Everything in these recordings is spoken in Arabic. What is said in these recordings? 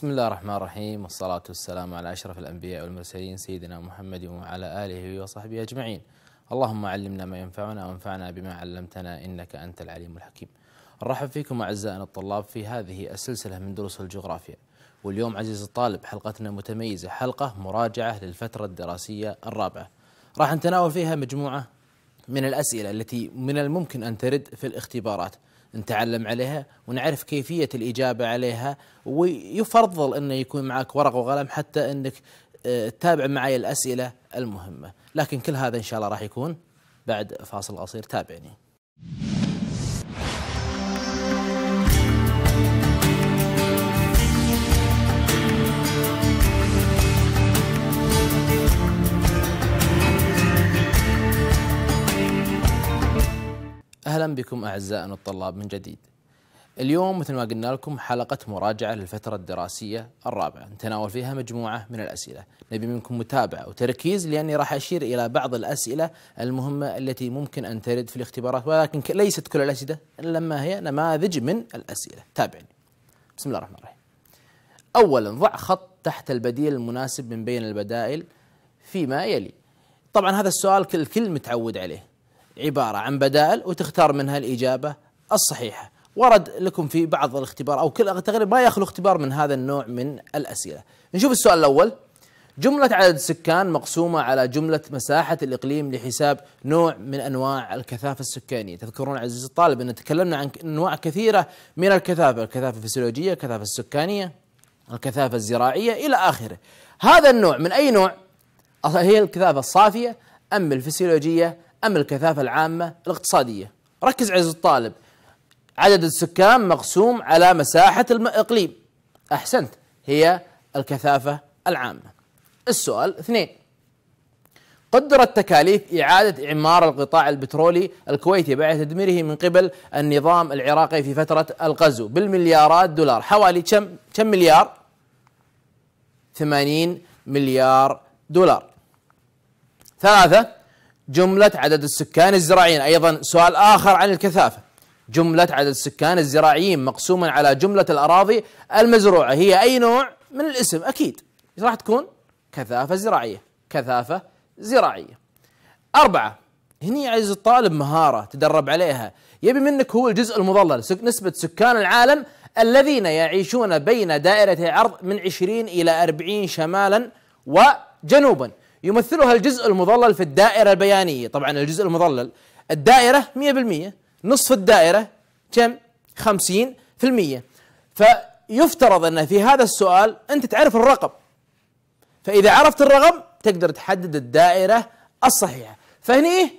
بسم الله الرحمن الرحيم والصلاة والسلام على أشرف الأنبياء والمرسلين سيدنا محمد وعلى آله وصحبه أجمعين اللهم علمنا ما ينفعنا وانفعنا بما علمتنا إنك أنت العليم الحكيم نرحب فيكم أعزائنا الطلاب في هذه السلسلة من دروس الجغرافيا واليوم عزيزي الطالب حلقتنا متميزة حلقة مراجعة للفترة الدراسية الرابعة راح نتناول فيها مجموعة من الأسئلة التي من الممكن أن ترد في الاختبارات نتعلم عليها ونعرف كيفية الإجابة عليها ويفضل أن يكون معك ورقة وقلم حتى أنك آه، تتابع معي الأسئلة المهمة لكن كل هذا إن شاء الله راح يكون بعد فاصل قصير تابعني أهلا بكم أعزائنا الطلاب من جديد اليوم مثل ما قلنا لكم حلقة مراجعة للفترة الدراسية الرابعة نتناول فيها مجموعة من الأسئلة نبي منكم متابعة وتركيز لأني راح أشير إلى بعض الأسئلة المهمة التي ممكن أن ترد في الاختبارات ولكن ليست كل الأسئلة إلا لما هي نماذج من الأسئلة تابعني بسم الله الرحمن الرحيم أولا ضع خط تحت البديل المناسب من بين البدائل فيما يلي طبعا هذا السؤال الكل متعود عليه عبارة عن بدائل وتختار منها الإجابة الصحيحة ورد لكم في بعض الاختبار أو كل تقريبا ما يخلو اختبار من هذا النوع من الأسئلة نشوف السؤال الأول جملة عدد السكان مقسومة على جملة مساحة الإقليم لحساب نوع من أنواع الكثافة السكانية تذكرون عزيزي الطالب أن تكلمنا عن أنواع كثيرة من الكثافة الكثافة الفسيولوجية الكثافة السكانية الكثافة الزراعية إلى آخره هذا النوع من أي نوع هي الكثافة الصافية أم الفسيولوجية أم الكثافة العامة الاقتصادية ركز عز الطالب عدد السكان مقسوم على مساحة الإقليم أحسنت هي الكثافة العامة السؤال اثنين قدرت تكاليف إعادة إعمار القطاع البترولي الكويتي بعد تدميره من قبل النظام العراقي في فترة الغزو بالمليارات دولار حوالي كم كم مليار 80 مليار دولار ثلاثة جملة عدد السكان الزراعيين أيضا سؤال آخر عن الكثافة جملة عدد السكان الزراعيين مقسوما على جملة الأراضي المزروعة هي أي نوع من الاسم أكيد راح تكون كثافة زراعية كثافة زراعية أربعة هني عايز الطالب مهارة تدرب عليها يبي منك هو الجزء المظلل نسبة سكان العالم الذين يعيشون بين دائرة عرض من 20 إلى 40 شمالا وجنوبا يمثلها الجزء المظلل في الدائرة البيانية طبعا الجزء المظلل الدائرة 100% نصف الدائرة كم 50% فيفترض أن في هذا السؤال أنت تعرف الرقم فإذا عرفت الرقم تقدر تحدد الدائرة الصحيحة فهني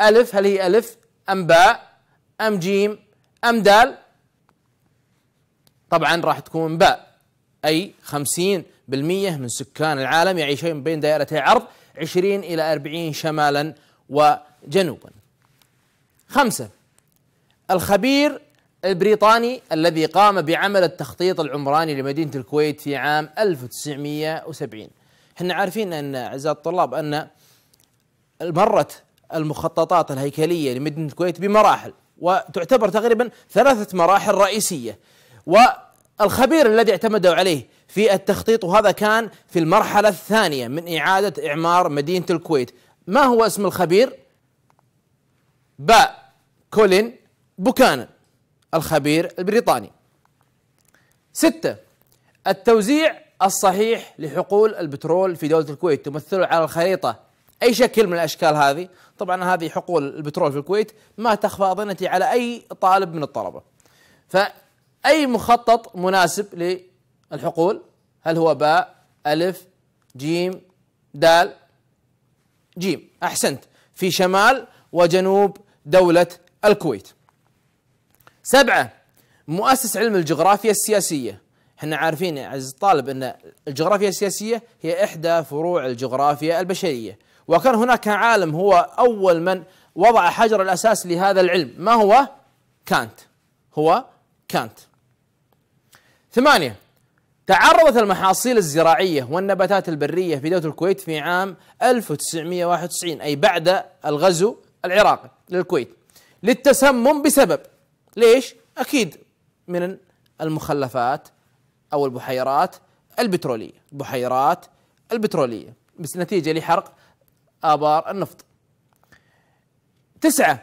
ألف هل هي ألف أم باء أم جيم أم دال طبعا راح تكون باء أي 50% من سكان العالم يعيشون بين دائرتي عرض 20 إلى 40 شمالا وجنوبا خمسة الخبير البريطاني الذي قام بعمل التخطيط العمراني لمدينة الكويت في عام 1970 احنا عارفين أن أعزائي الطلاب أن مرت المخططات الهيكلية لمدينة الكويت بمراحل وتعتبر تقريبا ثلاثة مراحل رئيسية و الخبير الذي اعتمدوا عليه في التخطيط وهذا كان في المرحلة الثانية من إعادة إعمار مدينة الكويت ما هو اسم الخبير؟ با كولين بوكانن الخبير البريطاني ستة التوزيع الصحيح لحقول البترول في دولة الكويت تمثله على الخريطة أي شكل من الأشكال هذه طبعا هذه حقول البترول في الكويت ما تخفى أظنتي على أي طالب من الطلبة ف أي مخطط مناسب للحقول هل هو باء ألف جيم دال جيم أحسنت في شمال وجنوب دولة الكويت سبعة مؤسس علم الجغرافيا السياسية احنا عارفين يا عزيزي الطالب ان الجغرافيا السياسية هي احدى فروع الجغرافيا البشرية وكان هناك عالم هو اول من وضع حجر الاساس لهذا العلم ما هو كانت هو كانت ثمانية تعرضت المحاصيل الزراعية والنباتات البرية في دولة الكويت في عام 1991 أي بعد الغزو العراقي للكويت للتسمم بسبب ليش؟ أكيد من المخلفات أو البحيرات البترولية البحيرات البترولية بس نتيجة لحرق آبار النفط تسعة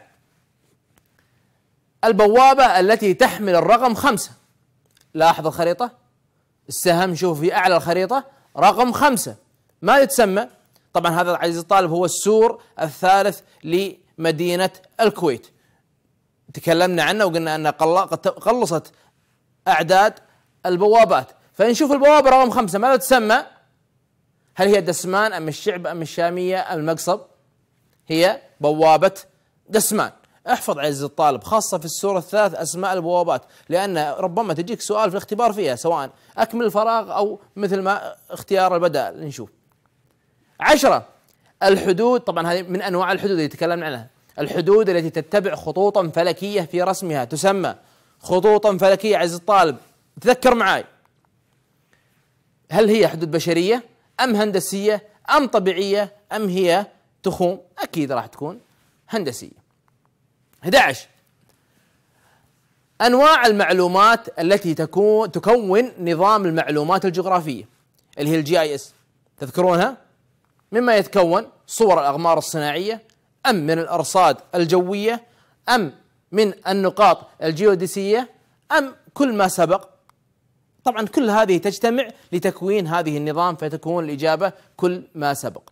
البوابة التي تحمل الرقم خمسة لاحظ الخريطة السهم شوف في أعلى الخريطة رقم خمسة ما يتسمى طبعا هذا عزيزي الطالب هو السور الثالث لمدينة الكويت تكلمنا عنه وقلنا أن قلصت أعداد البوابات فنشوف البوابة رقم خمسة ماذا تسمى هل هي دسمان أم الشعب أم الشامية أم المقصب هي بوابة دسمان احفظ عز الطالب خاصة في السورة الثلاث أسماء البوابات لأن ربما تجيك سؤال في الاختبار فيها سواء أكمل الفراغ أو مثل ما اختيار البدائل نشوف عشرة الحدود طبعا هذه من أنواع الحدود اللي تكلمنا عنها الحدود التي تتبع خطوطا فلكية في رسمها تسمى خطوطا فلكية عز الطالب تذكر معي هل هي حدود بشرية أم هندسية أم طبيعية أم هي تخوم أكيد راح تكون هندسية 11 انواع المعلومات التي تكون تكون نظام المعلومات الجغرافيه اللي هي الجي اي اس تذكرونها مما يتكون صور الاغمار الصناعيه ام من الارصاد الجويه ام من النقاط الجيوديسيه ام كل ما سبق طبعا كل هذه تجتمع لتكوين هذه النظام فتكون الاجابه كل ما سبق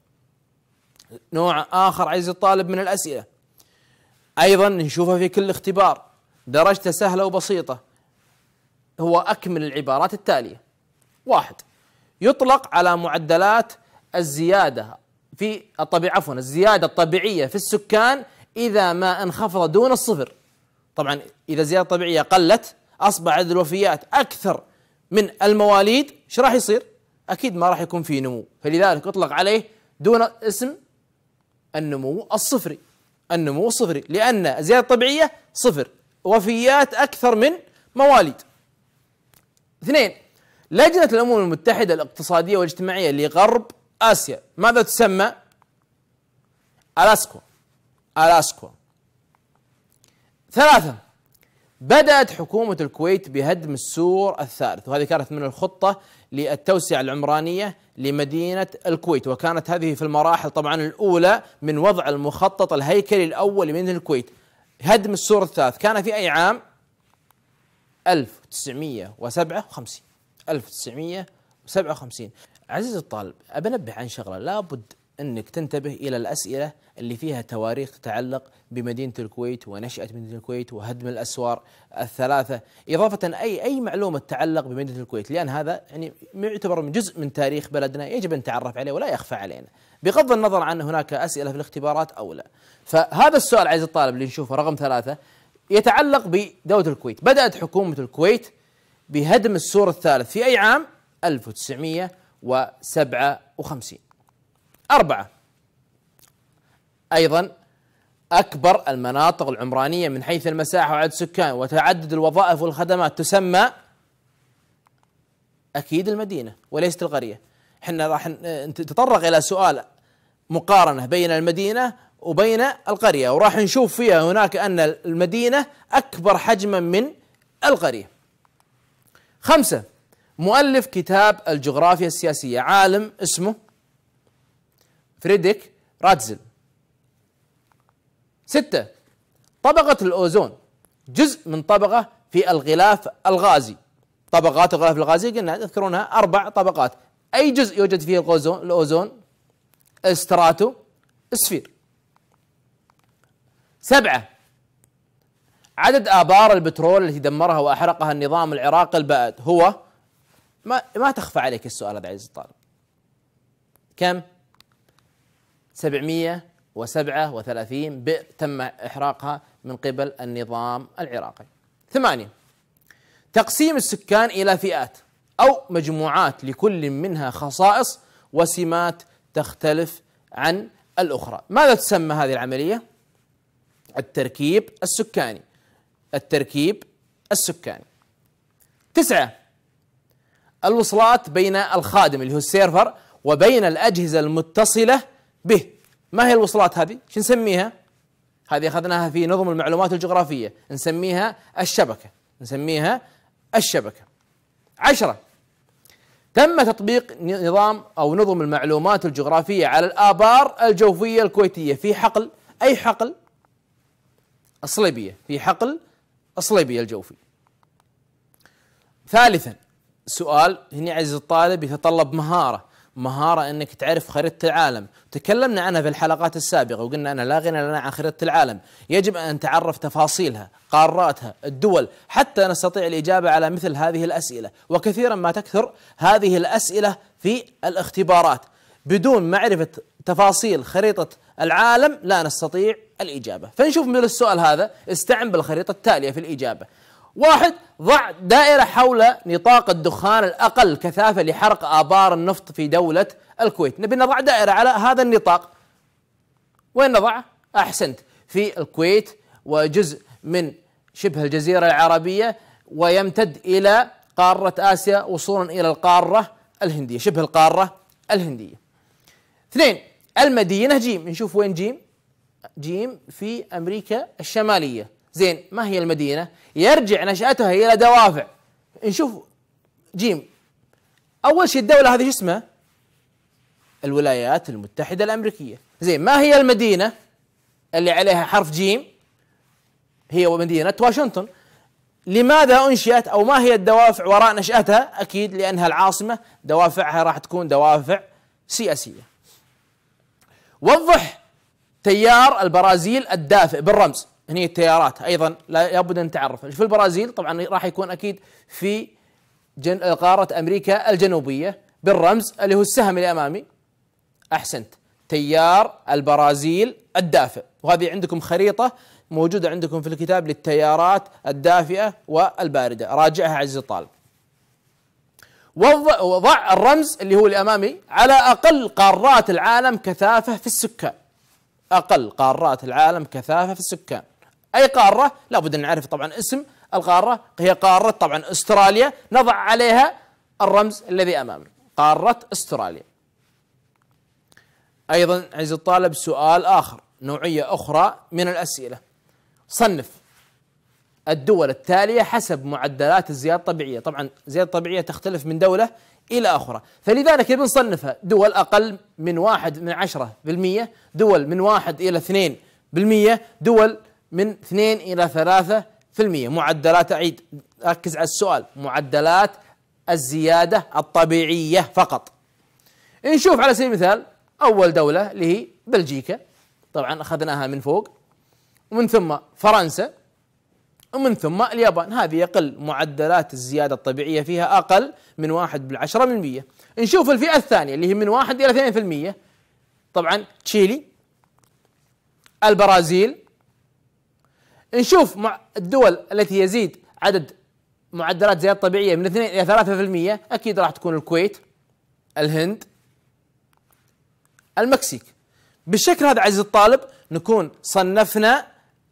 نوع اخر عزيزي الطالب من الاسئله أيضا نشوفها في كل اختبار درجته سهلة وبسيطة هو أكمل العبارات التالية واحد يطلق على معدلات الزيادة في الطبيعة عفوا الزيادة الطبيعية في السكان إذا ما انخفض دون الصفر طبعا إذا الزيادة الطبيعية قلت أصبح عدد الوفيات أكثر من المواليد ايش راح يصير؟ أكيد ما راح يكون في نمو فلذلك أطلق عليه دون اسم النمو الصفري النمو صفري لأن الزيادة الطبيعية صفر وفيات أكثر من مواليد اثنين لجنة الأمم المتحدة الاقتصادية والاجتماعية لغرب آسيا ماذا تسمى؟ ألاسكو ألاسكو ثلاثة بدأت حكومة الكويت بهدم السور الثالث وهذه كانت من الخطة للتوسعة العمرانية لمدينة الكويت وكانت هذه في المراحل طبعا الأولى من وضع المخطط الهيكلي الأول لمدينة الكويت هدم السور الثالث كان في أي عام 1957 1957 عزيزي الطالب أبنبه عن شغلة لابد أنك تنتبه إلى الأسئلة اللي فيها تواريخ تتعلق بمدينة الكويت ونشأة مدينة الكويت وهدم الأسوار الثلاثة إضافة أي أي معلومة تتعلق بمدينة الكويت لأن هذا يعني يعتبر من جزء من تاريخ بلدنا يجب أن نتعرف عليه ولا يخفى علينا بغض النظر عن هناك أسئلة في الاختبارات أو لا فهذا السؤال عزيزي الطالب اللي نشوفه رقم ثلاثة يتعلق بدولة الكويت بدأت حكومة الكويت بهدم السور الثالث في أي عام 1957 أربعة أيضا أكبر المناطق العمرانية من حيث المساحة وعدد السكان وتعدد الوظائف والخدمات تسمى أكيد المدينة وليست القرية احنا راح نتطرق إلى سؤال مقارنة بين المدينة وبين القرية وراح نشوف فيها هناك أن المدينة أكبر حجما من القرية خمسة مؤلف كتاب الجغرافيا السياسية عالم اسمه فريدريك راتزل ستة طبقة الأوزون جزء من طبقة في الغلاف الغازي طبقات الغلاف الغازي قلنا تذكرونها أربع طبقات أي جزء يوجد فيه الأوزون الأوزون استراتو سفير سبعة عدد آبار البترول التي دمرها وأحرقها النظام العراقي البائد هو ما, ما تخفى عليك السؤال هذا عزيزي الطالب كم؟ 737 بئر تم إحراقها من قبل النظام العراقي ثمانية تقسيم السكان إلى فئات أو مجموعات لكل منها خصائص وسمات تختلف عن الأخرى ماذا تسمى هذه العملية؟ التركيب السكاني التركيب السكاني تسعة الوصلات بين الخادم اللي هو السيرفر وبين الأجهزة المتصلة به ما هي الوصلات هذه؟ شو نسميها؟ هذه اخذناها في نظم المعلومات الجغرافيه نسميها الشبكه نسميها الشبكه عشرة تم تطبيق نظام او نظم المعلومات الجغرافيه على الابار الجوفيه الكويتيه في حقل اي حقل؟ الصليبيه في حقل الصليبيه الجوفي. ثالثا سؤال هنا عزيز الطالب يتطلب مهاره مهارة أنك تعرف خريطة العالم تكلمنا عنها في الحلقات السابقة وقلنا أنا لا غنى لنا عن خريطة العالم يجب أن نتعرف تفاصيلها قاراتها الدول حتى نستطيع الإجابة على مثل هذه الأسئلة وكثيرا ما تكثر هذه الأسئلة في الاختبارات بدون معرفة تفاصيل خريطة العالم لا نستطيع الإجابة فنشوف من السؤال هذا استعن بالخريطة التالية في الإجابة واحد ضع دائرة حول نطاق الدخان الأقل كثافة لحرق آبار النفط في دولة الكويت نبي نضع دائرة على هذا النطاق وين نضعه؟ أحسنت في الكويت وجزء من شبه الجزيرة العربية ويمتد إلى قارة آسيا وصولا إلى القارة الهندية شبه القارة الهندية اثنين المدينة جيم نشوف وين جيم جيم في أمريكا الشمالية زين ما هي المدينة يرجع نشأتها إلى دوافع نشوف جيم أول شيء الدولة هذه شو اسمها الولايات المتحدة الأمريكية زين ما هي المدينة اللي عليها حرف جيم هي مدينة واشنطن لماذا أنشئت أو ما هي الدوافع وراء نشأتها أكيد لأنها العاصمة دوافعها راح تكون دوافع سياسية وضح تيار البرازيل الدافئ بالرمز هني التيارات ايضا لابد ان تعرف في البرازيل طبعا راح يكون اكيد في جن... قاره امريكا الجنوبيه بالرمز اللي هو السهم اللي امامي احسنت تيار البرازيل الدافئ وهذه عندكم خريطه موجوده عندكم في الكتاب للتيارات الدافئه والبارده راجعها عزيزي الطالب وضع الرمز اللي هو الامامي على اقل قارات العالم كثافه في السكان اقل قارات العالم كثافه في السكان أي قارة لابد أن نعرف طبعا اسم القارة هي قارة طبعا أستراليا نضع عليها الرمز الذي أمامنا قارة أستراليا أيضا عزيزي الطالب سؤال آخر نوعية أخرى من الأسئلة صنف الدول التالية حسب معدلات الزيادة الطبيعية طبعا الزيادة الطبيعية تختلف من دولة إلى أخرى فلذلك بنصنفها دول أقل من واحد من عشرة بالمية دول من واحد إلى اثنين بالمية دول من 2 إلى 3% معدلات أعيد ركز على السؤال معدلات الزيادة الطبيعية فقط نشوف على سبيل المثال أول دولة اللي هي بلجيكا طبعا أخذناها من فوق ومن ثم فرنسا ومن ثم اليابان هذه يقل معدلات الزيادة الطبيعية فيها أقل من واحد بالعشرة من المية نشوف الفئة الثانية اللي هي من واحد إلى اثنين في المية طبعا تشيلي البرازيل نشوف مع الدول التي يزيد عدد معدلات زيادة طبيعية من 2 إلى 3% أكيد راح تكون الكويت الهند المكسيك بالشكل هذا عزيزي الطالب نكون صنفنا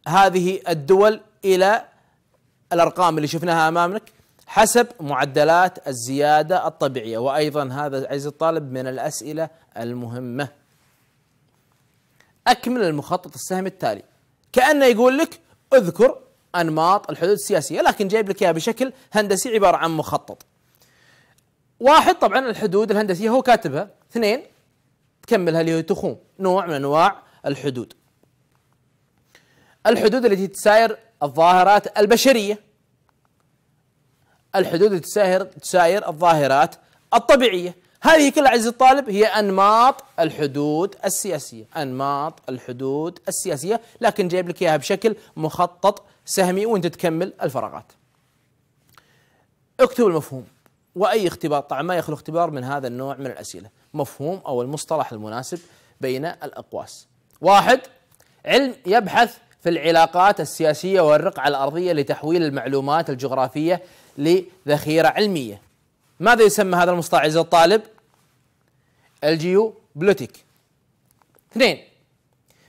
هذه الدول إلى الأرقام اللي شفناها أمامك حسب معدلات الزيادة الطبيعية وأيضا هذا عزيزي الطالب من الأسئلة المهمة أكمل المخطط السهم التالي كأنه يقول لك اذكر انماط الحدود السياسيه لكن جايب لك اياها بشكل هندسي عباره عن مخطط. واحد طبعا الحدود الهندسيه هو كاتبها، اثنين تكملها اللي هو تخوم، نوع من انواع الحدود. الحدود التي تساير الظاهرات البشريه. الحدود التي تساير تساير الظاهرات الطبيعيه، هذه كلها عزيزي الطالب هي أنماط الحدود السياسية أنماط الحدود السياسية لكن جايب لك إياها بشكل مخطط سهمي وانت تكمل الفراغات اكتب المفهوم وأي اختبار طبعا ما يخلو اختبار من هذا النوع من الأسئلة مفهوم أو المصطلح المناسب بين الأقواس واحد علم يبحث في العلاقات السياسية والرقعة الأرضية لتحويل المعلومات الجغرافية لذخيرة علمية ماذا يسمى هذا المصطلح عزيزي الطالب بلوتيك اثنين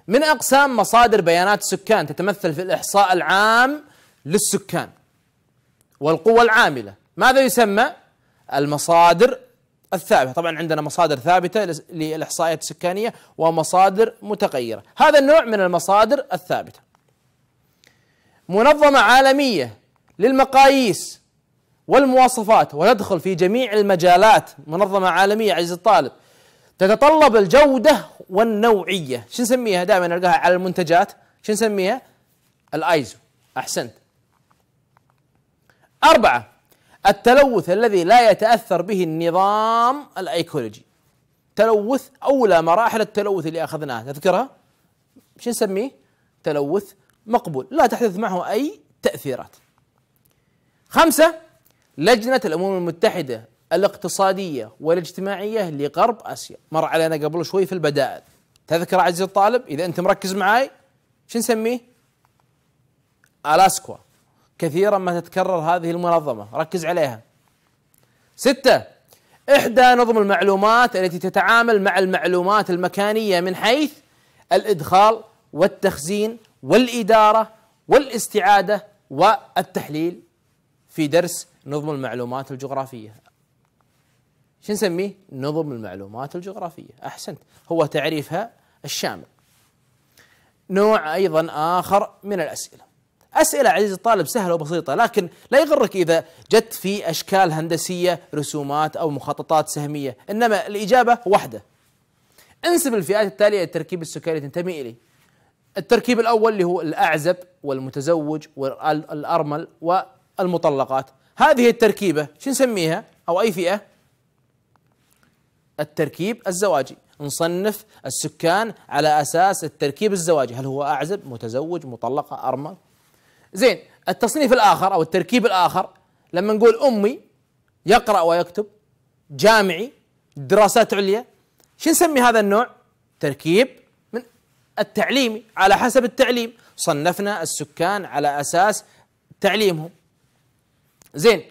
من أقسام مصادر بيانات السكان تتمثل في الإحصاء العام للسكان والقوى العاملة ماذا يسمى المصادر الثابتة طبعا عندنا مصادر ثابتة للإحصائيات السكانية ومصادر متغيرة هذا النوع من المصادر الثابتة منظمة عالمية للمقاييس والمواصفات وتدخل في جميع المجالات منظمة عالمية عزيزي الطالب تتطلب الجودة والنوعية شو نسميها دائما نلقاها على المنتجات شو نسميها الايزو احسنت أربعة التلوث الذي لا يتأثر به النظام الأيكولوجي تلوث أولى مراحل التلوث اللي أخذناها تذكرها شو نسميه تلوث مقبول لا تحدث معه أي تأثيرات خمسة لجنة الأمم المتحدة الاقتصادية والاجتماعية لغرب آسيا مر علينا قبل شوي في البدائل تذكر عزيز الطالب إذا أنت مركز معاي شو نسميه ألاسكوا كثيرا ما تتكرر هذه المنظمة ركز عليها ستة إحدى نظم المعلومات التي تتعامل مع المعلومات المكانية من حيث الإدخال والتخزين والإدارة والاستعادة والتحليل في درس نظم المعلومات الجغرافية شو نسميه؟ نظم المعلومات الجغرافيه احسنت هو تعريفها الشامل. نوع ايضا اخر من الاسئله. اسئله عزيزي الطالب سهله وبسيطه لكن لا يغرك اذا جت في اشكال هندسيه رسومات او مخططات سهميه، انما الاجابه واحده. انسب الفئات التاليه للتركيب السكري تنتمي اليه. التركيب الاول اللي هو الاعزب والمتزوج والارمل والمطلقات. هذه التركيبه شو نسميها؟ او اي فئه؟ التركيب الزواجي نصنف السكان على أساس التركيب الزواجي هل هو أعزب متزوج مطلقة أرمل زين التصنيف الآخر أو التركيب الآخر لما نقول أمي يقرأ ويكتب جامعي دراسات عليا شو نسمي هذا النوع تركيب من التعليمي على حسب التعليم صنفنا السكان على أساس تعليمهم زين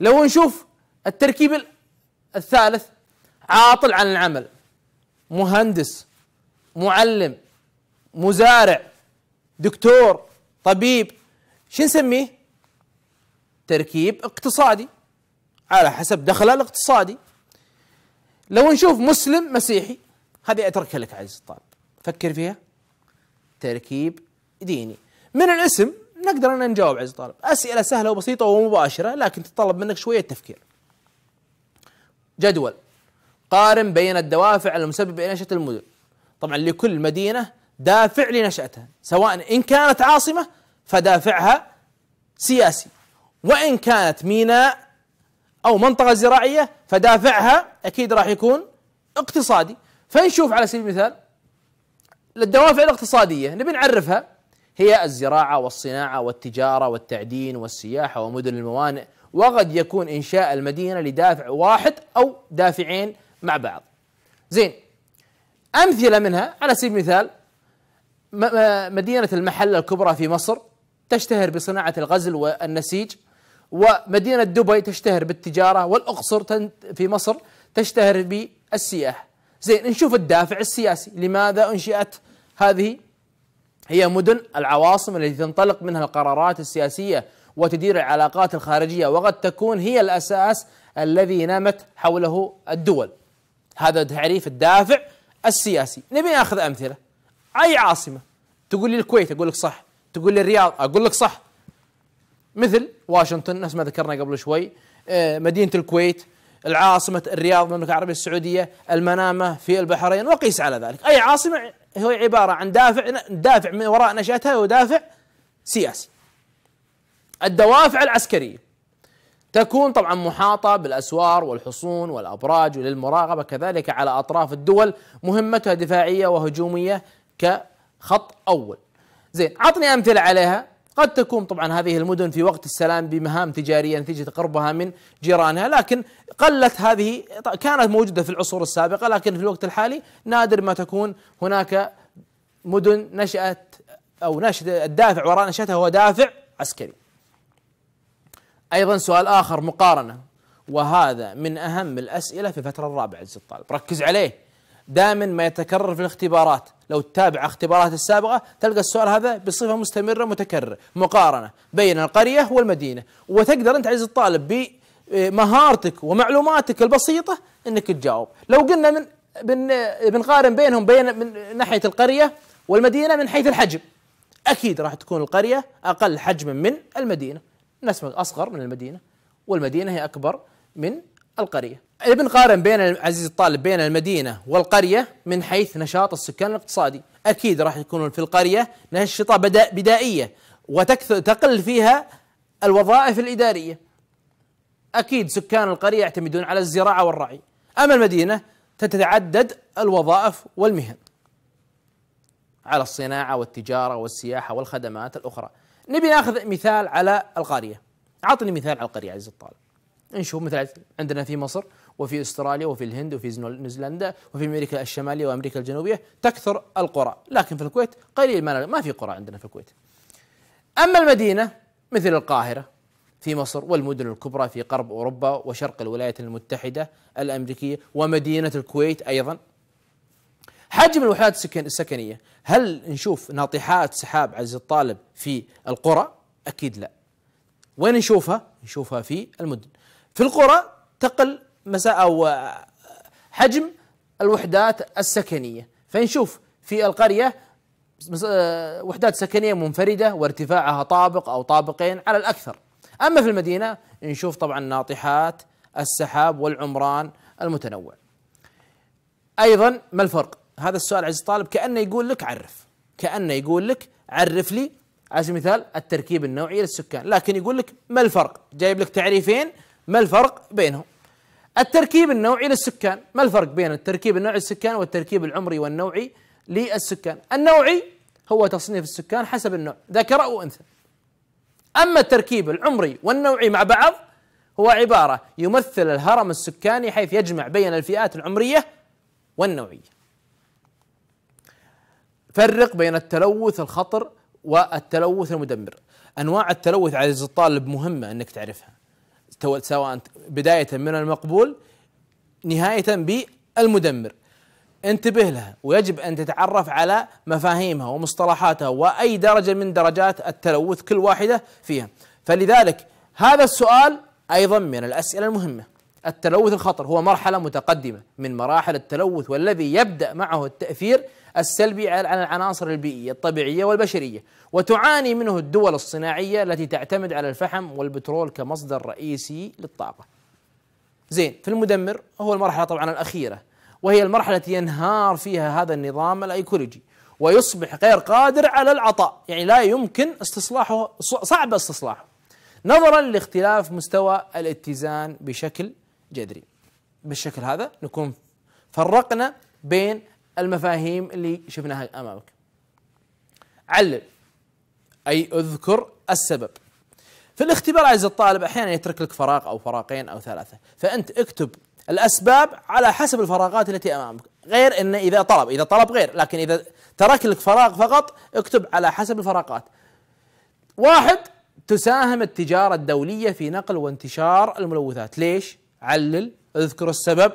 لو نشوف التركيب الثالث عاطل عن العمل مهندس معلم مزارع دكتور طبيب شو نسميه؟ تركيب اقتصادي على حسب دخله الاقتصادي لو نشوف مسلم مسيحي هذه اتركها لك عزيزي الطالب فكر فيها تركيب ديني من الاسم نقدر ان نجاوب عزيزي الطالب اسئله سهله وبسيطه ومباشره لكن تتطلب منك شويه تفكير جدول قارن بين الدوافع المسببة لنشأة المدن طبعا لكل مدينة دافع لنشأتها سواء إن كانت عاصمة فدافعها سياسي وإن كانت ميناء أو منطقة زراعية فدافعها أكيد راح يكون اقتصادي فنشوف على سبيل المثال للدوافع الاقتصادية نبي نعرفها هي الزراعة والصناعة والتجارة والتعدين والسياحة ومدن الموانئ وقد يكون إنشاء المدينة لدافع واحد أو دافعين مع بعض زين أمثلة منها على سبيل المثال مدينة المحلة الكبرى في مصر تشتهر بصناعة الغزل والنسيج ومدينة دبي تشتهر بالتجارة والأقصر في مصر تشتهر بالسياحة زين نشوف الدافع السياسي لماذا أنشئت هذه هي مدن العواصم التي تنطلق منها القرارات السياسية وتدير العلاقات الخارجية وقد تكون هي الأساس الذي نامت حوله الدول هذا تعريف الدافع السياسي نبي ناخذ امثله اي عاصمه تقول لي الكويت اقول لك صح تقول لي الرياض اقول لك صح مثل واشنطن نفس ما ذكرنا قبل شوي آه، مدينه الكويت العاصمه الرياض المملكه العربيه السعوديه المنامه في البحرين وقيس على ذلك اي عاصمه هو عباره عن دافع دافع من وراء نشاتها هو دافع سياسي الدوافع العسكريه تكون طبعا محاطة بالأسوار والحصون والأبراج وللمراقبة كذلك على أطراف الدول مهمتها دفاعية وهجومية كخط أول زين عطني أمثلة عليها قد تكون طبعا هذه المدن في وقت السلام بمهام تجارية نتيجة قربها من جيرانها لكن قلت هذه كانت موجودة في العصور السابقة لكن في الوقت الحالي نادر ما تكون هناك مدن نشأت أو نشأت الدافع وراء نشأتها هو دافع عسكري ايضا سؤال اخر مقارنه وهذا من اهم الاسئله في الفتره الرابعه عزيزي الطالب ركز عليه دائما ما يتكرر في الاختبارات لو تتابع اختبارات السابقة تلقى السؤال هذا بصفة مستمرة متكررة مقارنة بين القرية والمدينة وتقدر أنت عزيز الطالب بمهارتك ومعلوماتك البسيطة أنك تجاوب لو قلنا من بنقارن بينهم بين من ناحية القرية والمدينة من حيث الحجم أكيد راح تكون القرية أقل حجما من المدينة نسمة أصغر من المدينة والمدينة هي أكبر من القرية إذا بنقارن بين عزيز الطالب بين المدينة والقرية من حيث نشاط السكان الاقتصادي أكيد راح يكون في القرية نشطة بدائية وتكثر تقل فيها الوظائف الإدارية أكيد سكان القرية يعتمدون على الزراعة والرعي أما المدينة تتعدد الوظائف والمهن على الصناعة والتجارة والسياحة والخدمات الأخرى نبي ناخذ مثال على القرية اعطني مثال على القريه عزيز الطالب نشوف مثلا عندنا في مصر وفي استراليا وفي الهند وفي نيوزيلندا وفي امريكا الشماليه وامريكا الجنوبيه تكثر القرى، لكن في الكويت قليل ما ما في قرى عندنا في الكويت. اما المدينه مثل القاهره في مصر والمدن الكبرى في غرب اوروبا وشرق الولايات المتحده الامريكيه ومدينه الكويت ايضا حجم الوحدات السكنية هل نشوف ناطحات سحاب عز الطالب في القرى أكيد لا وين نشوفها نشوفها في المدن في القرى تقل مساء أو حجم الوحدات السكنية فنشوف في القرية آه، وحدات سكنية منفردة وارتفاعها طابق أو طابقين على الأكثر أما في المدينة نشوف طبعا ناطحات السحاب والعمران المتنوع أيضا ما الفرق هذا السؤال عزيز الطالب كأنه يقول لك عرف كأنه يقول لك عرف لي على سبيل المثال التركيب النوعي للسكان لكن يقول لك ما الفرق جايب لك تعريفين ما الفرق بينهم التركيب النوعي للسكان ما الفرق بين التركيب النوعي للسكان والتركيب العمري والنوعي للسكان النوعي هو تصنيف السكان حسب النوع ذكر أو أنثى أما التركيب العمري والنوعي مع بعض هو عبارة يمثل الهرم السكاني حيث يجمع بين الفئات العمرية والنوعية فرق بين التلوث الخطر والتلوث المدمر انواع التلوث عزيز الطالب مهمه انك تعرفها سواء بدايه من المقبول نهايه بالمدمر انتبه لها ويجب ان تتعرف على مفاهيمها ومصطلحاتها واي درجه من درجات التلوث كل واحده فيها فلذلك هذا السؤال ايضا من الاسئله المهمه التلوث الخطر هو مرحلة متقدمة من مراحل التلوث والذي يبدأ معه التأثير السلبي على العناصر البيئية الطبيعية والبشرية وتعاني منه الدول الصناعية التي تعتمد على الفحم والبترول كمصدر رئيسي للطاقة زين في المدمر هو المرحلة طبعا الأخيرة وهي المرحلة التي ينهار فيها هذا النظام الأيكولوجي ويصبح غير قادر على العطاء يعني لا يمكن استصلاحه صعب استصلاحه نظرا لاختلاف مستوى الاتزان بشكل جذري بالشكل هذا نكون فرقنا بين المفاهيم اللي شفناها امامك علل اي اذكر السبب في الاختبار عزيز الطالب احيانا يترك لك فراغ او فراغين او ثلاثه فانت اكتب الاسباب على حسب الفراغات التي امامك غير انه اذا طلب اذا طلب غير لكن اذا ترك لك فراغ فقط اكتب على حسب الفراغات واحد تساهم التجاره الدوليه في نقل وانتشار الملوثات ليش علل اذكر السبب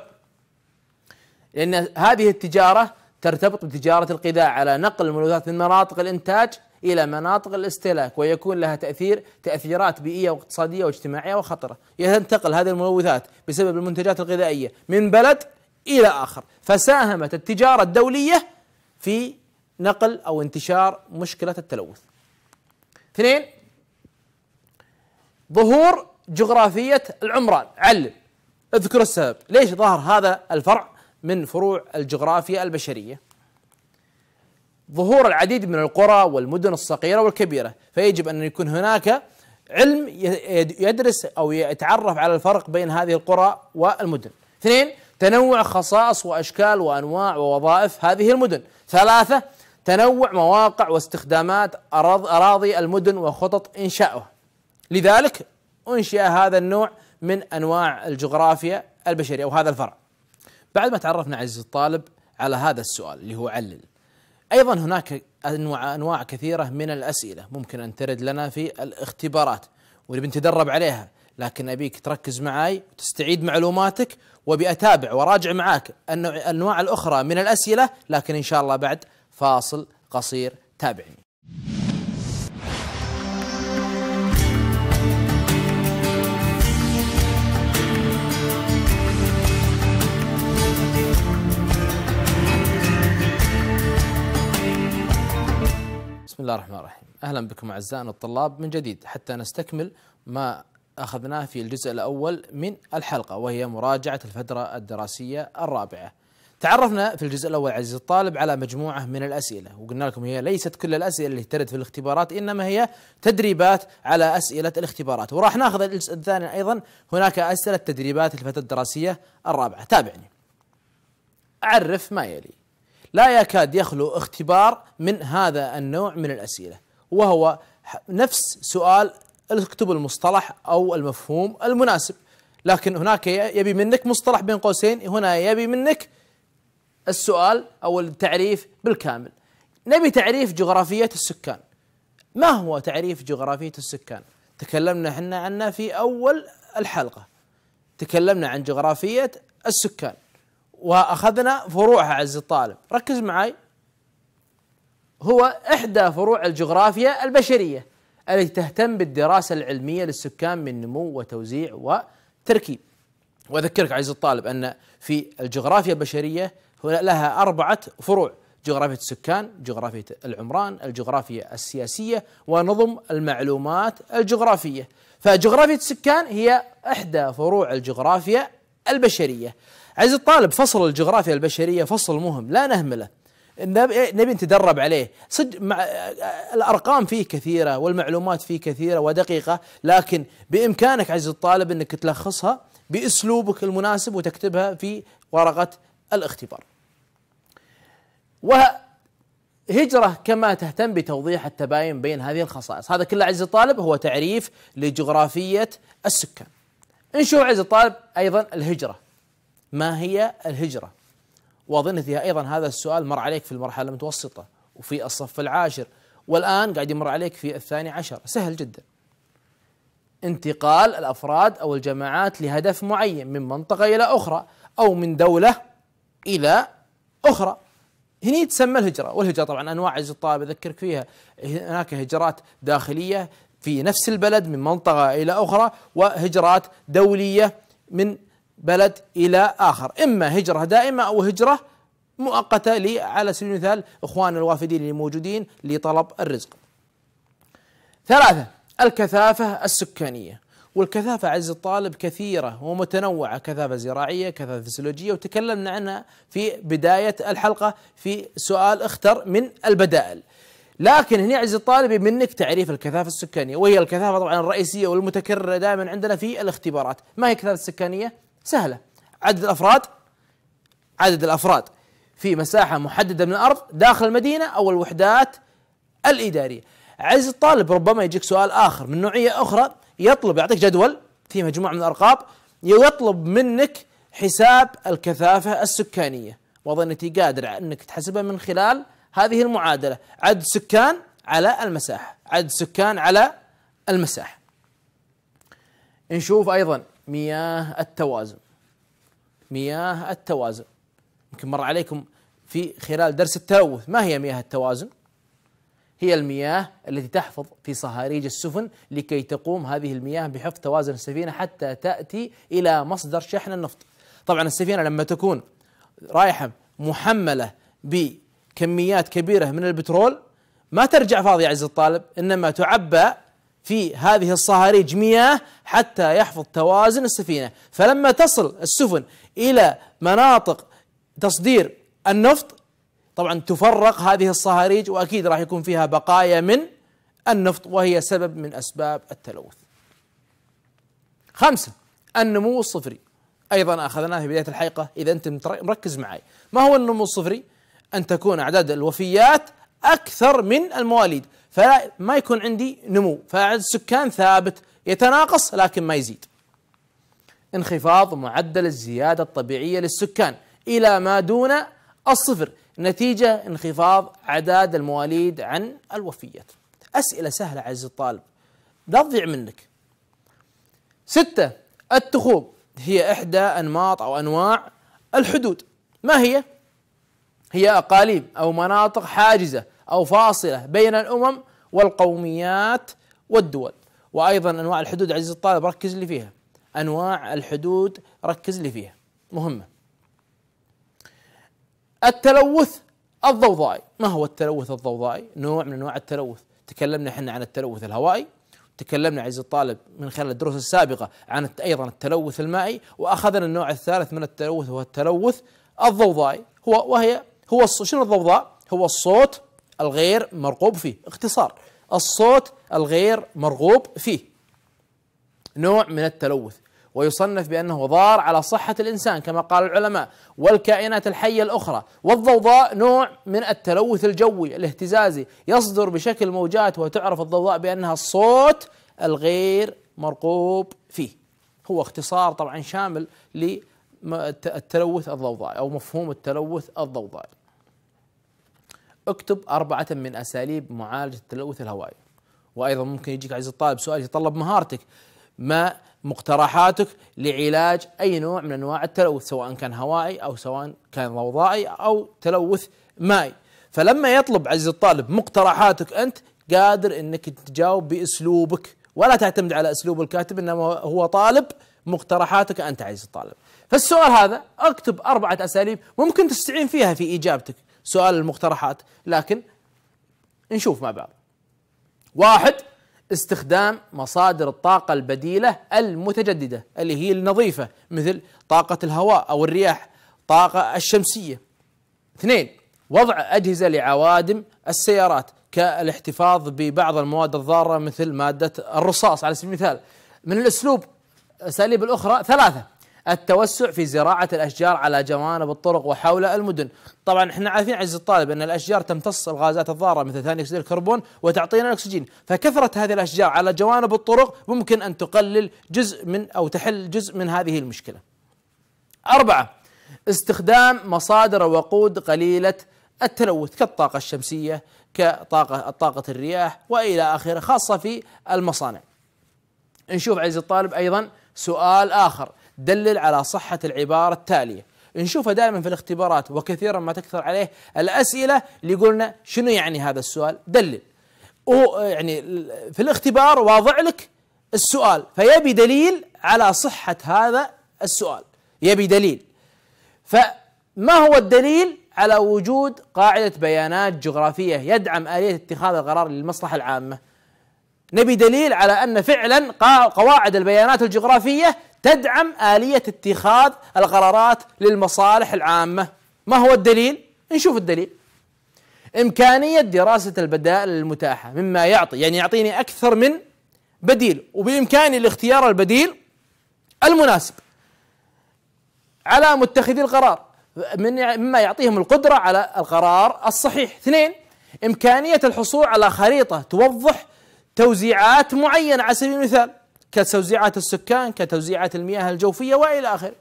لأن هذه التجارة ترتبط بتجارة القذاء على نقل الملوثات من مناطق الإنتاج إلى مناطق الاستهلاك ويكون لها تأثير تأثيرات بيئية واقتصادية واجتماعية وخطرة تنتقل هذه الملوثات بسبب المنتجات الغذائية من بلد إلى آخر فساهمت التجارة الدولية في نقل أو انتشار مشكلة التلوث اثنين ظهور جغرافية العمران علم اذكر السبب ليش ظهر هذا الفرع من فروع الجغرافيا البشرية ظهور العديد من القرى والمدن الصغيرة والكبيرة فيجب أن يكون هناك علم يدرس أو يتعرف على الفرق بين هذه القرى والمدن اثنين تنوع خصائص وأشكال وأنواع ووظائف هذه المدن ثلاثة تنوع مواقع واستخدامات أراضي المدن وخطط إنشائها لذلك أنشئ هذا النوع من انواع الجغرافيا البشريه او هذا الفرع. بعد ما تعرفنا عزيزي الطالب على هذا السؤال اللي هو علل. ايضا هناك انواع انواع كثيره من الاسئله ممكن ان ترد لنا في الاختبارات واللي بنتدرب عليها، لكن ابيك تركز معي وتستعيد معلوماتك وبأتابع وراجع معاك الانواع الاخرى من الاسئله لكن ان شاء الله بعد فاصل قصير تابعني. بسم الله الرحمن الرحيم أهلا بكم أعزائنا الطلاب من جديد حتى نستكمل ما أخذناه في الجزء الأول من الحلقة وهي مراجعة الفترة الدراسية الرابعة تعرفنا في الجزء الأول عزيزي الطالب على مجموعة من الأسئلة وقلنا لكم هي ليست كل الأسئلة اللي ترد في الاختبارات إنما هي تدريبات على أسئلة الاختبارات وراح ناخذ الجزء الثاني أيضا هناك أسئلة تدريبات الفترة الدراسية الرابعة تابعني أعرف ما يلي لا يكاد يخلو اختبار من هذا النوع من الاسئله وهو نفس سؤال اكتب المصطلح او المفهوم المناسب لكن هناك يبي منك مصطلح بين قوسين هنا يبي منك السؤال او التعريف بالكامل نبي تعريف جغرافيه السكان ما هو تعريف جغرافيه السكان تكلمنا احنا عنه في اول الحلقه تكلمنا عن جغرافيه السكان واخذنا فروعها عز الطالب ركز معي هو احدى فروع الجغرافيا البشريه التي تهتم بالدراسه العلميه للسكان من نمو وتوزيع وتركيب واذكرك عز الطالب ان في الجغرافيا البشريه لها اربعه فروع جغرافية السكان جغرافية العمران الجغرافيا السياسية ونظم المعلومات الجغرافية فجغرافية السكان هي إحدى فروع الجغرافيا البشرية عزيز الطالب فصل الجغرافيا البشرية فصل مهم لا نهمله نبي نتدرب عليه صدق مع الأرقام فيه كثيرة والمعلومات فيه كثيرة ودقيقة لكن بإمكانك عزيز الطالب أنك تلخصها بأسلوبك المناسب وتكتبها في ورقة الاختبار وهجرة كما تهتم بتوضيح التباين بين هذه الخصائص هذا كله عزيز الطالب هو تعريف لجغرافية السكان انشوف عزيز الطالب أيضا الهجرة ما هي الهجرة وأظن فيها أيضا هذا السؤال مر عليك في المرحلة المتوسطة وفي الصف العاشر والآن قاعد يمر عليك في الثاني عشر سهل جدا انتقال الأفراد أو الجماعات لهدف معين من منطقة إلى أخرى أو من دولة إلى أخرى هني تسمى الهجرة والهجرة طبعا أنواع عزيز أذكرك فيها هناك هجرات داخلية في نفس البلد من منطقة إلى أخرى وهجرات دولية من بلد إلى آخر إما هجرة دائمة أو هجرة مؤقتة لي على سبيل المثال اخوان الوافدين اللي موجودين لطلب الرزق ثلاثة الكثافة السكانية والكثافة عز الطالب كثيرة ومتنوعة كثافة زراعية كثافة فسيولوجية وتكلمنا عنها في بداية الحلقة في سؤال اختر من البدائل لكن هنا عز الطالب منك تعريف الكثافة السكانية وهي الكثافة طبعا الرئيسية والمتكررة دائما عندنا في الاختبارات ما هي الكثافة السكانية؟ سهله عدد الافراد عدد الافراد في مساحه محدده من الارض داخل المدينه او الوحدات الاداريه عزيز الطالب ربما يجيك سؤال اخر من نوعيه اخرى يطلب يعطيك جدول فيه مجموعه من الارقام يطلب منك حساب الكثافه السكانيه وظنتي انت قادر انك تحسبها من خلال هذه المعادله عدد سكان على المساحه عدد سكان على المساحه نشوف ايضا مياه التوازن مياه التوازن يمكن مر عليكم في خلال درس التلوث ما هي مياه التوازن هي المياه التي تحفظ في صهاريج السفن لكي تقوم هذه المياه بحفظ توازن السفينة حتى تأتي إلى مصدر شحن النفط طبعا السفينة لما تكون رايحة محملة بكميات كبيرة من البترول ما ترجع فاضية عز الطالب إنما تعبى في هذه الصهاريج مياه حتى يحفظ توازن السفينه، فلما تصل السفن الى مناطق تصدير النفط طبعا تفرق هذه الصهاريج واكيد راح يكون فيها بقايا من النفط وهي سبب من اسباب التلوث. خمسه النمو الصفري ايضا اخذناه في بدايه الحلقه اذا انت مركز معي، ما هو النمو الصفري؟ ان تكون اعداد الوفيات اكثر من المواليد، فلا ما يكون عندي نمو فعدد السكان ثابت يتناقص لكن ما يزيد انخفاض معدل الزيادة الطبيعية للسكان إلى ما دون الصفر نتيجة انخفاض أعداد المواليد عن الوفيات أسئلة سهلة عزيزي الطالب لا تضيع منك ستة التخوم هي إحدى أنماط أو أنواع الحدود ما هي؟ هي أقاليم أو مناطق حاجزة أو فاصلة بين الأمم والقوميات والدول وأيضا أنواع الحدود عزيزي الطالب ركز لي فيها أنواع الحدود ركز لي فيها مهمة التلوث الضوضائي ما هو التلوث الضوضائي نوع من أنواع التلوث تكلمنا احنا عن التلوث الهوائي تكلمنا عزيزي الطالب من خلال الدروس السابقة عن ايضا التلوث المائي واخذنا النوع الثالث من التلوث وهو التلوث الضوضائي هو وهي هو شنو الضوضاء؟ هو الصوت الغير مرغوب فيه اختصار الصوت الغير مرغوب فيه نوع من التلوث ويصنف بأنه ضار على صحة الإنسان كما قال العلماء والكائنات الحية الأخرى والضوضاء نوع من التلوث الجوي الاهتزازي يصدر بشكل موجات وتعرف الضوضاء بأنها الصوت الغير مرقوب فيه هو اختصار طبعا شامل للتلوث الضوضائي أو مفهوم التلوث الضوضائي اكتب أربعة من أساليب معالجة التلوث الهوائي وأيضا ممكن يجيك عزيز الطالب سؤال يتطلب مهارتك ما مقترحاتك لعلاج أي نوع من أنواع التلوث سواء كان هوائي أو سواء كان ضوضائي أو تلوث مائي فلما يطلب عزيز الطالب مقترحاتك أنت قادر أنك تجاوب بأسلوبك ولا تعتمد على أسلوب الكاتب إنما هو طالب مقترحاتك أنت عزيز الطالب فالسؤال هذا اكتب أربعة أساليب ممكن تستعين فيها في إجابتك سؤال المقترحات لكن نشوف مع بعض واحد استخدام مصادر الطاقة البديلة المتجددة اللي هي النظيفة مثل طاقة الهواء أو الرياح طاقة الشمسية اثنين وضع أجهزة لعوادم السيارات كالاحتفاظ ببعض المواد الضارة مثل مادة الرصاص على سبيل المثال من الأسلوب أساليب الأخرى ثلاثة التوسع في زراعة الأشجار على جوانب الطرق وحول المدن طبعا احنا عارفين عز الطالب أن الأشجار تمتص الغازات الضارة مثل ثاني أكسيد الكربون وتعطينا الأكسجين فكثرة هذه الأشجار على جوانب الطرق ممكن أن تقلل جزء من أو تحل جزء من هذه المشكلة أربعة استخدام مصادر وقود قليلة التلوث كالطاقة الشمسية كطاقة طاقة الرياح وإلى آخره خاصة في المصانع نشوف عزيزي الطالب أيضا سؤال آخر دلل على صحة العبارة التالية نشوفها دائما في الاختبارات وكثيرا ما تكثر عليه الأسئلة اللي يقولنا شنو يعني هذا السؤال دلل يعني في الاختبار واضع لك السؤال فيبي دليل على صحة هذا السؤال يبي دليل فما هو الدليل على وجود قاعدة بيانات جغرافية يدعم آلية اتخاذ القرار للمصلحة العامة نبي دليل على أن فعلا قواعد البيانات الجغرافية تدعم آلية اتخاذ القرارات للمصالح العامة ما هو الدليل؟ نشوف الدليل إمكانية دراسة البدائل المتاحة مما يعطي يعني يعطيني أكثر من بديل وبإمكاني الاختيار البديل المناسب على متخذي القرار من مما يعطيهم القدرة على القرار الصحيح اثنين إمكانية الحصول على خريطة توضح توزيعات معينة على سبيل المثال كتوزيعات السكان كتوزيعات المياه الجوفية وإلى آخره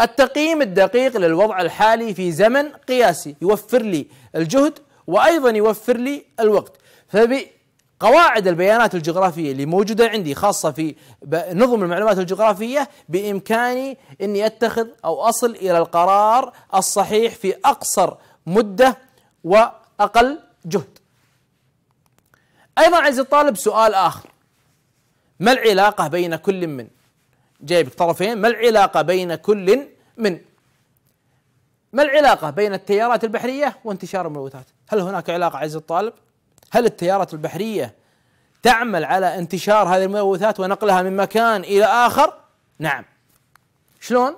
التقييم الدقيق للوضع الحالي في زمن قياسي يوفر لي الجهد وأيضا يوفر لي الوقت فبقواعد البيانات الجغرافية اللي موجودة عندي خاصة في نظم المعلومات الجغرافية بإمكاني أني أتخذ أو أصل إلى القرار الصحيح في أقصر مدة وأقل جهد أيضا عزيزي الطالب سؤال آخر ما العلاقة بين كل من جايبك طرفين ما العلاقة بين كل من ما العلاقة بين التيارات البحرية وانتشار الملوثات هل هناك علاقة عزيزي الطالب هل التيارات البحرية تعمل على انتشار هذه الملوثات ونقلها من مكان إلى آخر نعم شلون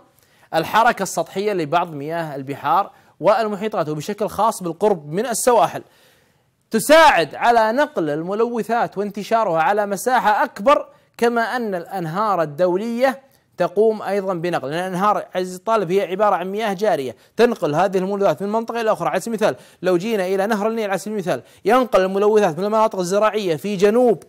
الحركة السطحية لبعض مياه البحار والمحيطات وبشكل خاص بالقرب من السواحل تساعد على نقل الملوثات وانتشارها على مساحة أكبر كما أن الأنهار الدولية تقوم أيضا بنقل لأن الأنهار عزيزي الطالب هي عبارة عن مياه جارية تنقل هذه الملوثات من منطقة إلى أخرى على سبيل المثال لو جينا إلى نهر النيل على سبيل المثال ينقل الملوثات من المناطق الزراعية في جنوب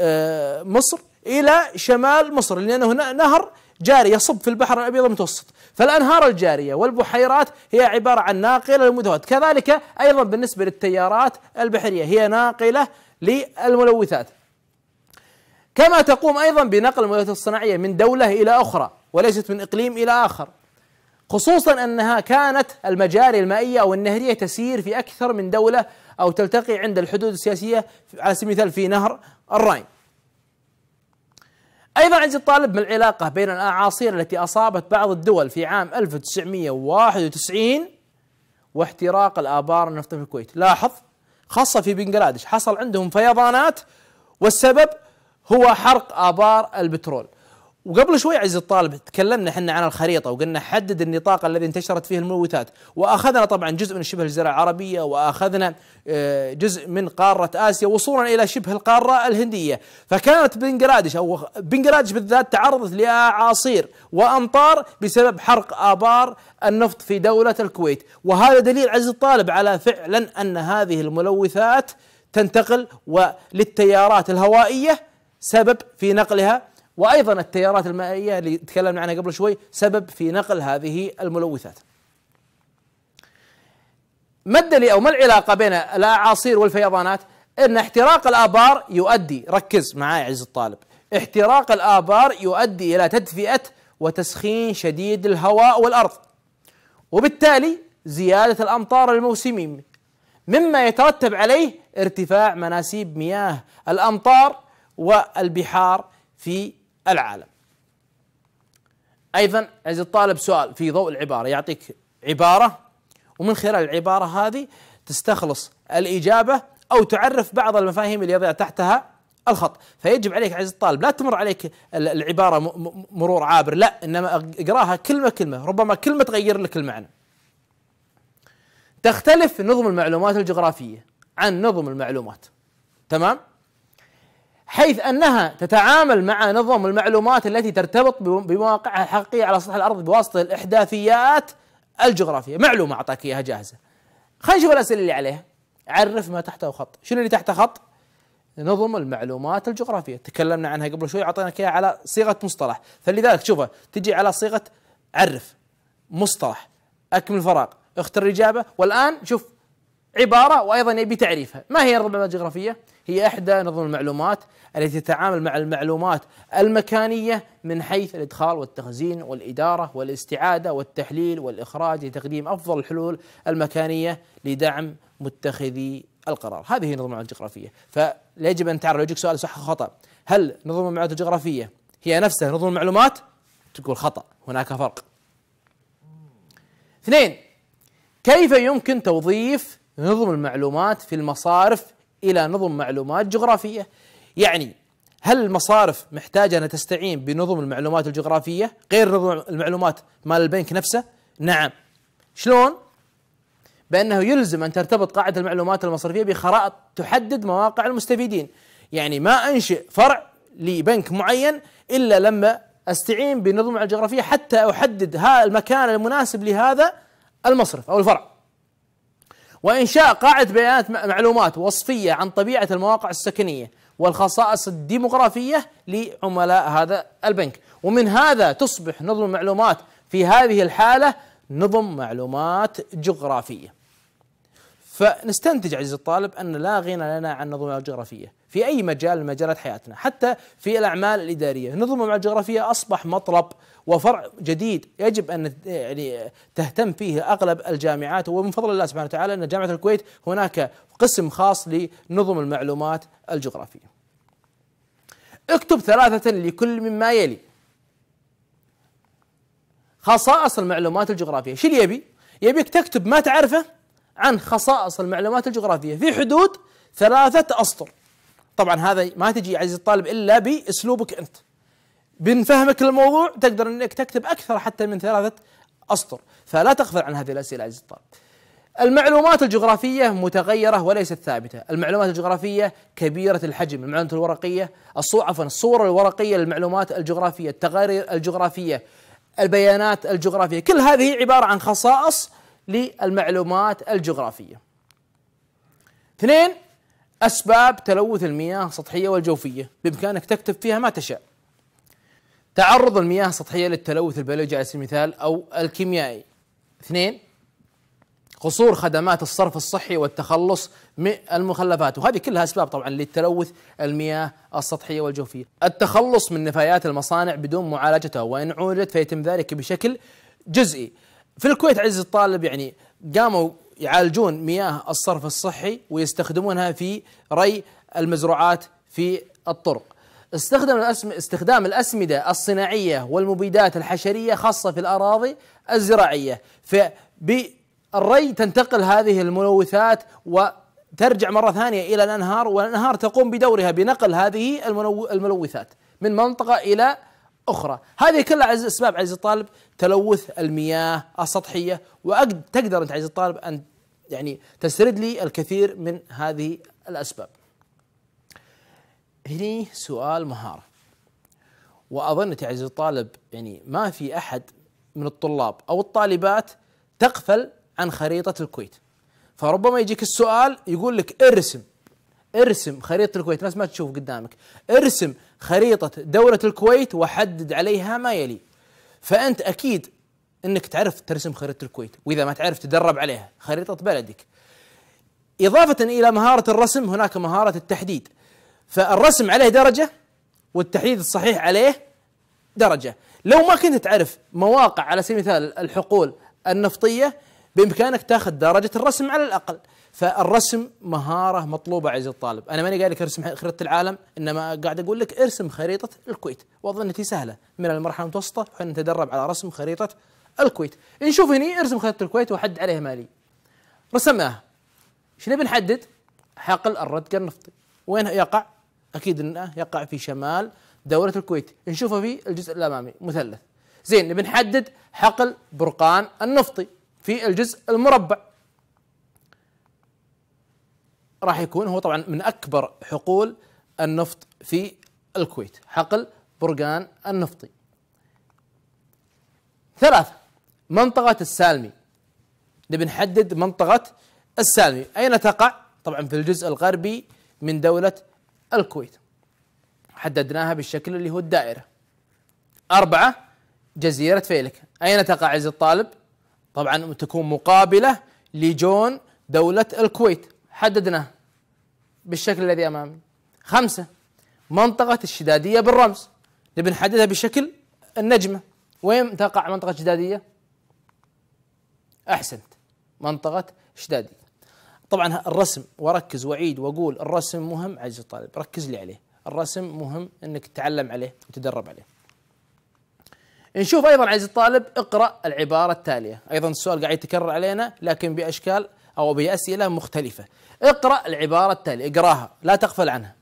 آه، مصر إلى شمال مصر لأنه نهر جاري يصب في البحر الأبيض المتوسط فالأنهار الجارية والبحيرات هي عبارة عن ناقلة للملوثات، كذلك أيضا بالنسبة للتيارات البحرية هي ناقلة للملوثات كما تقوم أيضا بنقل الملوثات الصناعية من دولة إلى أخرى وليست من إقليم إلى آخر خصوصا أنها كانت المجاري المائية أو النهرية تسير في أكثر من دولة أو تلتقي عند الحدود السياسية على سبيل المثال في نهر الراين أيضا عزيزي الطالب من العلاقة بين الأعاصير التي أصابت بعض الدول في عام 1991 واحتراق الآبار النفط في الكويت لاحظ خاصة في بنغلاديش حصل عندهم فيضانات والسبب هو حرق آبار البترول وقبل شوي عزيز الطالب تكلمنا احنا عن الخريطه وقلنا حدد النطاق الذي انتشرت فيه الملوثات واخذنا طبعا جزء من شبه الجزيره العربيه واخذنا آه، جزء من قاره اسيا وصولا الى شبه القاره الهنديه فكانت بنجلاديش او بنجلاديش بالذات تعرضت لاعاصير وامطار بسبب حرق ابار النفط في دوله الكويت وهذا دليل عزيز الطالب على فعلا ان هذه الملوثات تنتقل وللتيارات الهوائيه سبب في نقلها وايضا التيارات المائيه اللي تكلمنا عنها قبل شوي سبب في نقل هذه الملوثات. ما الدليل او ما العلاقه بين الاعاصير والفيضانات؟ ان احتراق الابار يؤدي ركز معي يا الطالب، احتراق الابار يؤدي الى تدفئه وتسخين شديد الهواء والارض. وبالتالي زياده الامطار الموسميه مما يترتب عليه ارتفاع مناسيب مياه الامطار والبحار في العالم ايضا عزيز الطالب سؤال في ضوء العباره يعطيك عباره ومن خلال العباره هذه تستخلص الاجابه او تعرف بعض المفاهيم اللي يضع تحتها الخط فيجب عليك عزيز الطالب لا تمر عليك العباره مرور عابر لا انما اقراها كلمه كلمه ربما كلمه تغير لك المعنى تختلف نظم المعلومات الجغرافيه عن نظم المعلومات تمام حيث انها تتعامل مع نظم المعلومات التي ترتبط بمواقعها الحقيقيه على سطح الارض بواسطه الاحداثيات الجغرافيه، معلومه اعطاك اياها جاهزه. خلينا نشوف الاسئله اللي عليها. عرف ما تحته خط، شنو اللي تحته خط؟ نظم المعلومات الجغرافيه، تكلمنا عنها قبل شوي اعطيناك اياها على صيغه مصطلح، فلذلك شوفها تجي على صيغه عرف مصطلح اكمل فراغ اختر الاجابه والان شوف عبارة وأيضا يبي تعريفها ما هي الربع الجغرافية؟ هي إحدى نظم المعلومات التي تتعامل مع المعلومات المكانية من حيث الإدخال والتخزين والإدارة والاستعادة والتحليل والإخراج لتقديم أفضل الحلول المكانية لدعم متخذي القرار هذه هي نظم المعلومات الجغرافية فيجب أن تعرف يجيك سؤال صح خطأ هل نظم المعلومات الجغرافية هي نفسها نظم المعلومات؟ تقول خطأ هناك فرق اثنين كيف يمكن توظيف نظم المعلومات في المصارف الى نظم معلومات جغرافيه يعني هل المصارف محتاجه ان تستعين بنظم المعلومات الجغرافيه غير نظم المعلومات مال البنك نفسه نعم شلون بانه يلزم ان ترتبط قاعده المعلومات المصرفيه بخرائط تحدد مواقع المستفيدين يعني ما انشئ فرع لبنك معين الا لما استعين بنظم الجغرافيه حتى احدد المكان المناسب لهذا المصرف او الفرع وإنشاء قاعدة بيانات معلومات وصفية عن طبيعة المواقع السكنية والخصائص الديموغرافية لعملاء هذا البنك ومن هذا تصبح نظم المعلومات في هذه الحالة نظم معلومات جغرافية فنستنتج عزيزي الطالب أن لا غنى لنا عن نظم الجغرافية في أي مجال من مجالات حياتنا حتى في الأعمال الإدارية نظم مع الجغرافية أصبح مطلب وفرع جديد يجب أن يعني تهتم فيه أغلب الجامعات ومن فضل الله سبحانه وتعالى أن جامعة الكويت هناك قسم خاص لنظم المعلومات الجغرافية اكتب ثلاثة لكل مما يلي خصائص المعلومات الجغرافية شو اللي يبي؟ يبيك تكتب ما تعرفه عن خصائص المعلومات الجغرافية في حدود ثلاثة أسطر طبعا هذا ما تجي عزيزي الطالب الا باسلوبك انت من فهمك للموضوع تقدر انك تكتب اكثر حتى من ثلاثه اسطر فلا تغفل عن هذه الاسئله عزيزي الطالب المعلومات الجغرافية متغيرة وليست ثابتة، المعلومات الجغرافية كبيرة الحجم، المعلومات الورقية الصور عفوا الصور الورقية للمعلومات الجغرافية، التقارير الجغرافية، البيانات الجغرافية، كل هذه عبارة عن خصائص للمعلومات الجغرافية. اثنين أسباب تلوث المياه السطحية والجوفية بإمكانك تكتب فيها ما تشاء تعرض المياه السطحية للتلوث البيولوجي على سبيل المثال أو الكيميائي اثنين قصور خدمات الصرف الصحي والتخلص من المخلفات وهذه كلها أسباب طبعا للتلوث المياه السطحية والجوفية التخلص من نفايات المصانع بدون معالجتها وإن عولت فيتم ذلك بشكل جزئي في الكويت عزيزي الطالب يعني قاموا يعالجون مياه الصرف الصحي ويستخدمونها في ري المزروعات في الطرق استخدم الأسم... استخدام الأسمدة الصناعية والمبيدات الحشرية خاصة في الأراضي الزراعية فبالري تنتقل هذه الملوثات وترجع مرة ثانية إلى الأنهار والأنهار تقوم بدورها بنقل هذه الملوثات من منطقة إلى أخرى هذه كلها عز أسباب عزيزي الطالب تلوث المياه السطحية وتقدر أنت عزيزي الطالب أن يعني تسترد لي الكثير من هذه الأسباب هني سؤال مهارة وأظن يا عزيزي الطالب يعني ما في أحد من الطلاب أو الطالبات تغفل عن خريطة الكويت فربما يجيك السؤال يقول لك ارسم ارسم خريطة الكويت ناس ما تشوف قدامك ارسم خريطة دولة الكويت وحدد عليها ما يلي فأنت أكيد أنك تعرف ترسم خريطة الكويت وإذا ما تعرف تدرب عليها خريطة بلدك إضافة إلى مهارة الرسم هناك مهارة التحديد فالرسم عليه درجة والتحديد الصحيح عليه درجة لو ما كنت تعرف مواقع على سبيل المثال الحقول النفطية بإمكانك تاخذ درجة الرسم على الأقل فالرسم مهاره مطلوبه عزيزي الطالب، انا ماني قايل لك ارسم خريطه العالم، انما قاعد اقول لك ارسم خريطه الكويت، واظن انها سهله من المرحله المتوسطه وحنا نتدرب على رسم خريطه الكويت، نشوف هني ارسم خريطه الكويت وحد عليها مالي. رسمناها. ايش نبي نحدد؟ حقل الردق النفطي. وين يقع؟ اكيد انه يقع في شمال دوله الكويت، نشوفه في الجزء الامامي مثلث. زين نبي نحدد حقل برقان النفطي في الجزء المربع. راح يكون هو طبعا من اكبر حقول النفط في الكويت حقل برقان النفطي ثلاثة منطقة السالمي نبي نحدد منطقة السالمي أين تقع؟ طبعا في الجزء الغربي من دولة الكويت حددناها بالشكل اللي هو الدائرة أربعة جزيرة فيلك أين تقع عز الطالب؟ طبعا تكون مقابلة لجون دولة الكويت حددنا بالشكل الذي امامي خمسه منطقه الشداديه بالرمز نبي نحددها بشكل النجمه وين تقع منطقه الشداديه احسنت منطقه شداديه طبعا الرسم وركز واعيد واقول الرسم مهم عزيزي الطالب ركز لي عليه الرسم مهم انك تتعلم عليه وتدرب عليه نشوف ايضا عزيزي الطالب اقرا العباره التاليه ايضا السؤال قاعد يتكرر علينا لكن باشكال أو بأسئلة مختلفة اقرأ العبارة التالية اقراها لا تغفل عنها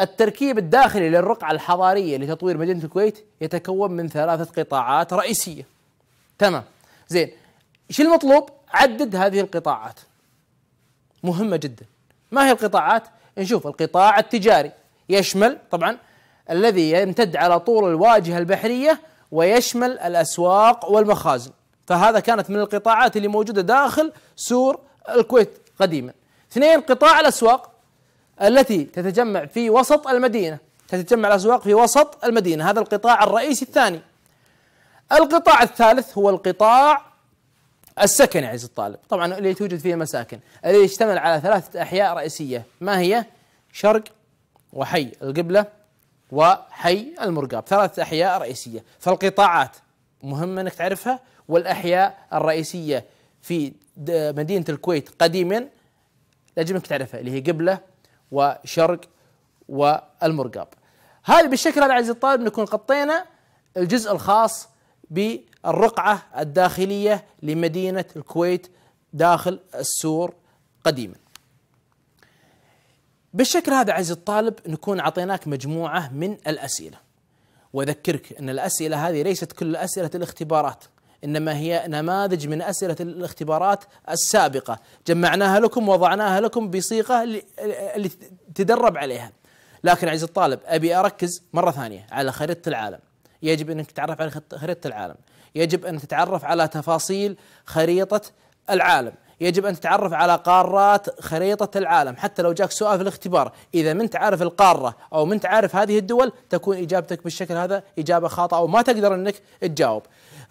التركيب الداخلي للرقعة الحضارية لتطوير مدينة الكويت يتكون من ثلاثة قطاعات رئيسية تمام زين شو المطلوب؟ عدد هذه القطاعات مهمة جدا ما هي القطاعات؟ نشوف القطاع التجاري يشمل طبعا الذي يمتد على طول الواجهة البحرية ويشمل الأسواق والمخازن فهذا كانت من القطاعات اللي موجودة داخل سور الكويت قديما اثنين قطاع الأسواق التي تتجمع في وسط المدينة تتجمع الأسواق في وسط المدينة هذا القطاع الرئيسي الثاني القطاع الثالث هو القطاع السكني عزيزي الطالب طبعا اللي توجد فيه مساكن اللي يشتمل على ثلاثة أحياء رئيسية ما هي شرق وحي القبلة وحي المرقاب ثلاثة أحياء رئيسية فالقطاعات مهمة أنك تعرفها والأحياء الرئيسية في مدينة الكويت قديما لازم انك تعرفها اللي هي قبلة وشرق والمرقاب هذه بالشكل هذا عزيزي الطالب نكون غطينا الجزء الخاص بالرقعة الداخلية لمدينة الكويت داخل السور قديما بالشكل هذا عزيزي الطالب نكون أعطيناك مجموعة من الأسئلة وأذكرك أن الأسئلة هذه ليست كل أسئلة الاختبارات انما هي نماذج من اسئله الاختبارات السابقه جمعناها لكم وضعناها لكم بصيغه اللي تدرب عليها لكن عزيز الطالب ابي اركز مره ثانيه على خريطه العالم يجب انك تتعرف على خريطه العالم يجب ان تتعرف على تفاصيل خريطه العالم يجب ان تتعرف على قارات خريطه العالم حتى لو جاك سؤال في الاختبار اذا من تعرف القاره او من تعرف هذه الدول تكون اجابتك بالشكل هذا اجابه خاطئه وما تقدر انك تجاوب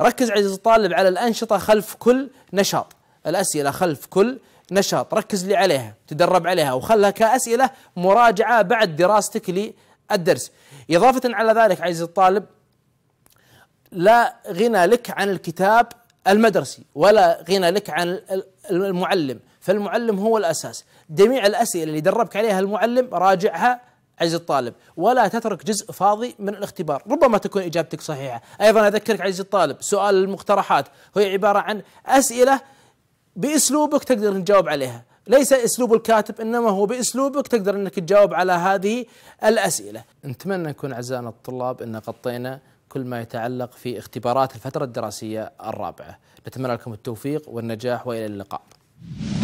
ركز عزيزي الطالب على الأنشطة خلف كل نشاط الأسئلة خلف كل نشاط ركز لي عليها تدرب عليها وخلها كأسئلة مراجعة بعد دراستك للدرس إضافة على ذلك عزيزي الطالب لا غنى لك عن الكتاب المدرسي ولا غنى لك عن المعلم فالمعلم هو الأساس جميع الأسئلة اللي دربك عليها المعلم راجعها عزيزي الطالب ولا تترك جزء فاضي من الاختبار ربما تكون إجابتك صحيحة أيضا أذكرك عزيزي الطالب سؤال المقترحات هو عبارة عن أسئلة بأسلوبك تقدر تجاوب عليها ليس اسلوب الكاتب انما هو باسلوبك تقدر انك تجاوب على هذه الاسئله. نتمنى نكون اعزائنا الطلاب ان غطينا كل ما يتعلق في اختبارات الفتره الدراسيه الرابعه. نتمنى لكم التوفيق والنجاح والى اللقاء.